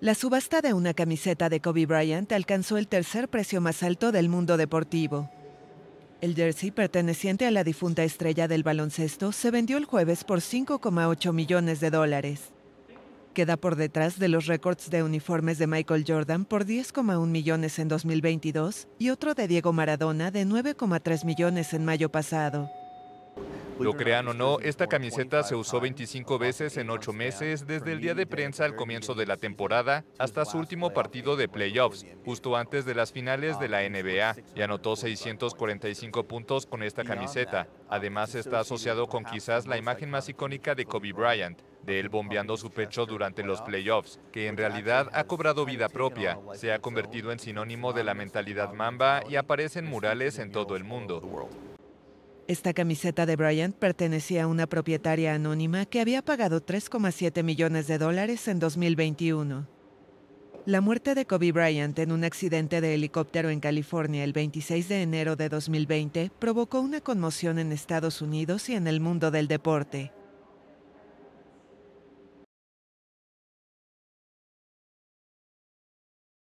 La subasta de una camiseta de Kobe Bryant alcanzó el tercer precio más alto del mundo deportivo. El jersey perteneciente a la difunta estrella del baloncesto se vendió el jueves por 5,8 millones de dólares. Queda por detrás de los récords de uniformes de Michael Jordan por 10,1 millones en 2022 y otro de Diego Maradona de 9,3 millones en mayo pasado. Lo crean o no, esta camiseta se usó 25 veces en 8 meses, desde el día de prensa al comienzo de la temporada hasta su último partido de playoffs, justo antes de las finales de la NBA, y anotó 645 puntos con esta camiseta. Además está asociado con quizás la imagen más icónica de Kobe Bryant, de él bombeando su pecho durante los playoffs, que en realidad ha cobrado vida propia, se ha convertido en sinónimo de la mentalidad mamba y aparecen murales en todo el mundo. Esta camiseta de Bryant pertenecía a una propietaria anónima que había pagado 3,7 millones de dólares en 2021. La muerte de Kobe Bryant en un accidente de helicóptero en California el 26 de enero de 2020 provocó una conmoción en Estados Unidos y en el mundo del deporte.